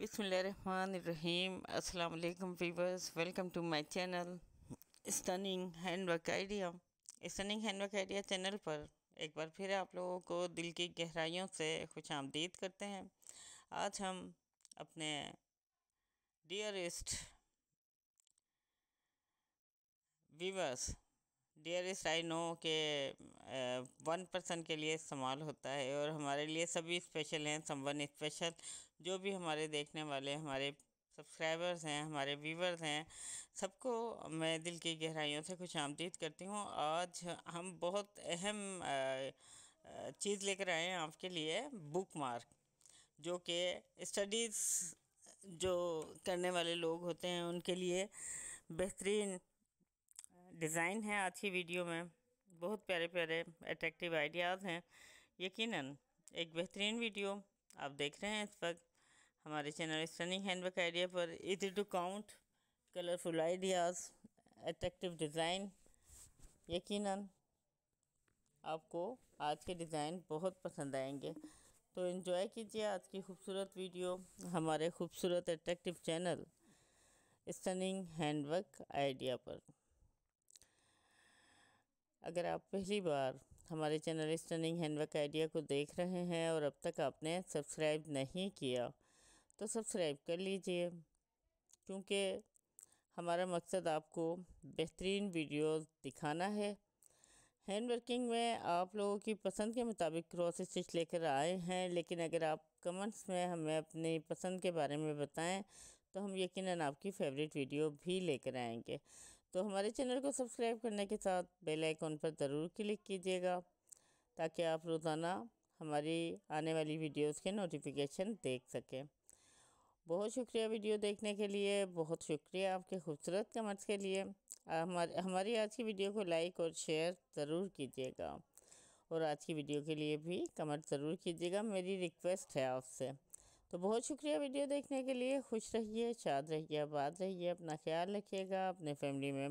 बिसमीम अल्लाम viewers welcome to my channel stunning handwork idea stunning handwork idea channel पर एक बार फिर आप लोगों को दिल की गहराइयों से खुश आमदीद करते हैं आज हम अपने dearest viewers dearest I know के वन पर्सन के लिए इस्तेमाल होता है और हमारे लिए सभी स्पेशल हैं वन स्पेशल जो भी हमारे देखने वाले हमारे सब्सक्राइबर्स हैं हमारे व्यूवर्स हैं सबको मैं दिल की गहराइयों से खुश आमदीद करती हूँ आज हम बहुत अहम चीज़ लेकर आए हैं आपके लिए बुक मार्क जो कि स्टडीज़ जो करने वाले लोग होते हैं उनके लिए बेहतरीन डिज़ाइन है आज की वीडियो में बहुत प्यारे प्यारे अट्रैक्टिव आइडियाज़ हैं यकीनन एक बेहतरीन वीडियो आप देख रहे हैं इस वक्त हमारे चैनल स्टनिंग हैंडवर्क आइडिया पर easy to count colourful ideas attractive design यकीनन आपको आज के डिज़ाइन बहुत पसंद आएंगे तो इन्जॉय कीजिए आज की खूबसूरत वीडियो हमारे खूबसूरत attractive channel stunning handwork idea पर अगर आप पहली बार हमारे चैनल स्टनिंग हैंडवर्क आइडिया को देख रहे हैं और अब तक आपने सब्सक्राइब नहीं किया तो सब्सक्राइब कर लीजिए क्योंकि हमारा मकसद आपको बेहतरीन वीडियो दिखाना है हैंड वर्किंग में आप लोगों की पसंद के मुताबिक क्रॉस स्टिच लेकर आए हैं लेकिन अगर आप कमेंट्स में हमें अपनी पसंद के बारे में बताएं तो हम यकीनन आपकी फेवरेट वीडियो भी लेकर आएंगे तो हमारे चैनल को सब्सक्राइब करने के साथ बेल आइकॉन पर ज़रूर क्लिक कीजिएगा ताकि आप रोज़ाना हमारी आने वाली वीडियोस के नोटिफिकेशन देख सकें बहुत शुक्रिया वीडियो देखने के लिए बहुत शुक्रिया आपके खूबसूरत कमेंट्स के लिए हमारे हमारी आज की वीडियो को लाइक और शेयर ज़रूर कीजिएगा और आज की वीडियो के लिए भी कमेंट ज़रूर कीजिएगा मेरी रिक्वेस्ट है आपसे तो बहुत शुक्रिया वीडियो देखने के लिए खुश रहिए शाद रहिए आबाद रहिए अपना ख्याल रखिएगा अपने फैमिली में